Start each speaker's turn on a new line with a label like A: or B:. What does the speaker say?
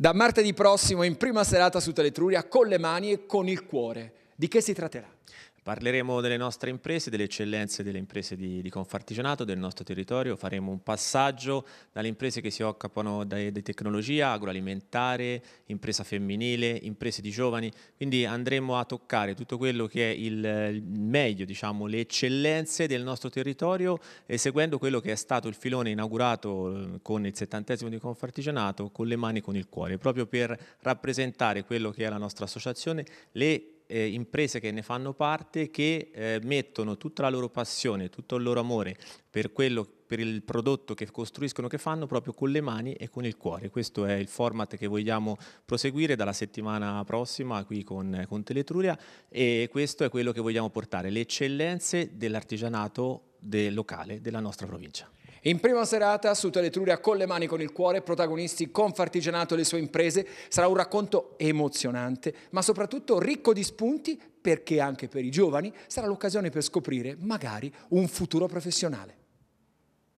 A: da martedì prossimo in prima serata su Teletruria con le mani e con il cuore. Di che si tratterà?
B: Parleremo delle nostre imprese, delle eccellenze delle imprese di, di Confartigianato, del nostro territorio, faremo un passaggio dalle imprese che si occupano di tecnologia, agroalimentare, impresa femminile, imprese di giovani, quindi andremo a toccare tutto quello che è il meglio, diciamo, le eccellenze del nostro territorio seguendo quello che è stato il filone inaugurato eh, con il settantesimo di Confartigianato, con le mani e con il cuore, proprio per rappresentare quello che è la nostra associazione, le eh, imprese che ne fanno parte che eh, mettono tutta la loro passione, tutto il loro amore per, quello, per il prodotto che costruiscono, che fanno proprio con le mani e con il cuore. Questo è il format che vogliamo proseguire dalla settimana prossima qui con, con Teletruria e questo è quello che vogliamo portare, le eccellenze dell'artigianato del locale della nostra provincia. In prima serata su Teletruria con le mani con il cuore, protagonisti Confartigianato e le
A: sue imprese, sarà un racconto emozionante, ma soprattutto ricco di spunti perché anche per i giovani sarà l'occasione per scoprire magari un futuro professionale.